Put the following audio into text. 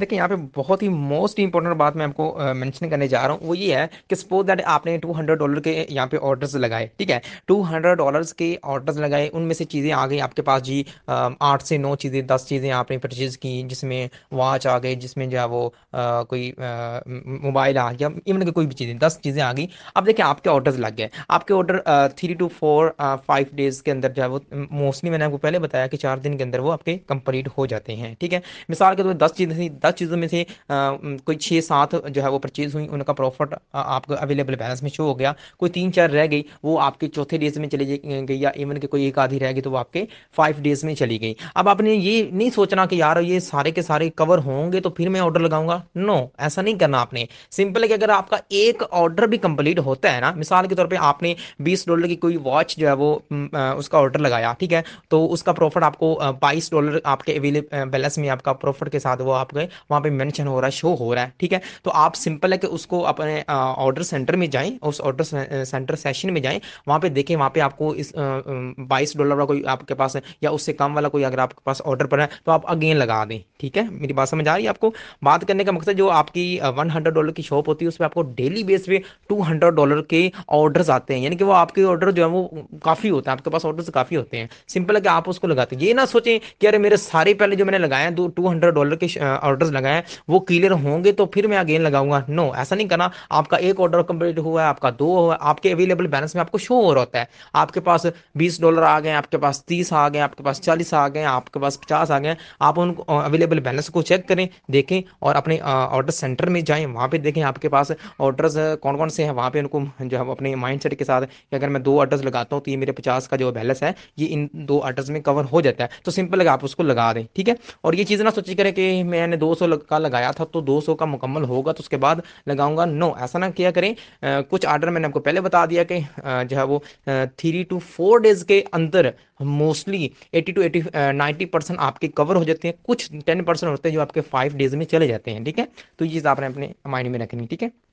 देखिए यहाँ पे बहुत ही मोस्ट इंपॉर्टेंट बात मैं आपको मेंशन करने जा रहा हूँ वो ये है कि सपोज दैट आपने टू हंड्रेड डॉलर के यहाँ पे ऑर्डर्स लगाए ठीक है टू हंड्रेड डॉलर्स के ऑर्डर्स लगाए उनमें से चीज़ें आ गई आपके पास जी आठ से नौ चीज़ें दस चीज़ें आपने परचेज की जिसमें वॉच आ गई जिसमें जो है वो आ, कोई मोबाइल आ गया इवन की कोई भी चीज़ें दस चीज़ें आ गई अब देखिए आपके ऑर्डर्स लग गए आपके order three to four five days के अंदर जो है वो मोस्टली मैंने आपको पहले बताया कि चार दिन के अंदर वो आपके कंप्लीट हो जाते हैं ठीक है मिसाल के तौर पर दस चीज़ें थी दस चीज़ों में से कोई छः सात जो है वो परचेज हुई उनका प्रॉफिट आपको अवेलेबल बैलेंस में शो हो गया कोई तीन चार रह गई वो आपके चौथे डेज में चली गई या इवन के कोई एक आधी रह गई तो वो आपके फाइव डेज में चली गई अब आपने ये नहीं सोचना कि यार ये सारे के सारे कवर होंगे तो फिर मैं ऑर्डर लगाऊंगा नो ऐसा नहीं करना आपने सिंपल है कि अगर आपका एक ऑर्डर भी कंप्लीट होता है ना मिसाल के तौर पर आपने बीस डॉलर की कोई वॉच जो है वो उसका ऑर्डर लगाया ठीक है तो उसका प्रॉफिट आपको बाईस डॉलर आपके अवेलेबल बैलेंस में आपका प्रॉफिट के साथ वो आपके वहाँ पे मेंशन हो रहा है शो हो रहा है ठीक है तो आप सिंपल है कि उसको अपने ऑर्डर सेंटर में जाएं उस ऑर्डर सेंटर सेशन में जाएं वहाँ पे देखें वहाँ पे आपको इस बाईस डॉलर वाला कोई आपके पास है या उससे कम वाला कोई अगर आपके पास ऑर्डर पर है तो आप अगेन लगा दें ठीक है मेरी बात समझ आ रही है आपको बात करने का मकसद जो आपकी वन हंड्रेड डॉलर की शॉप होती है उसमें आपको डेली बेस पे टू हंड्रेड डॉलर के ऑर्डर्स आते हैं यानी कि वो आपके ऑर्डर जो है वो काफ़ी होते हैं आपके पास ऑर्डर्स काफ़ी होते हैं सिंपल है कि आप उसको लगाते हैं ये ना सोचें कि अरे मेरे सारे पहले जो मैंने लगाए दो टू हंड्रेड डॉलर के ऑर्डर्स लगाए वो क्लियर होंगे तो फिर मैं अगेन लगाऊंगा नो ऐसा नहीं करना आपका एक ऑर्डर कंप्लीट हुआ है आपका दो हुआ है आपके अवेलेबल बैलेंस में आपको शो हो रहा होता है आपके पास बीस डॉलर आ गए आपके पास तीस आ गए आपके पास चालीस आ गए आपके पास पचास आ गए आप उनको अवेलेबल अवेलेबल बैलेंस को चेक करें देखें और अपने ऑर्डर सेंटर में जाएं वहाँ पे देखें आपके पास ऑर्डर्स कौन कौन से हैं वहाँ पे उनको जो है अपने माइंडसेट के साथ कि अगर मैं दो ऑर्डर्स लगाता हूँ तो ये मेरे पचास का जो बैलेंस है ये इन दो ऑर्डर्स में कवर हो जाता है तो सिंपल आप उसको लगा दें ठीक है और ये चीज़ ना सोची करें कि मैंने दो का लगाया था तो दो का मुकम्मल होगा तो उसके बाद लगाऊंगा नो ऐसा ना किया करें कुछ ऑर्डर मैंने आपको पहले बता दिया कि जो है वो थ्री टू फोर डेज के अंदर mostly eighty to eighty ninety percent आपके कवर हो जाते हैं कुछ टेन टेन परसेंट होते हैं जो आपके फाइव डेज में चले जाते हैं ठीक है तो ये चीज़ आपने अपने माइंड में रखनी ठीक है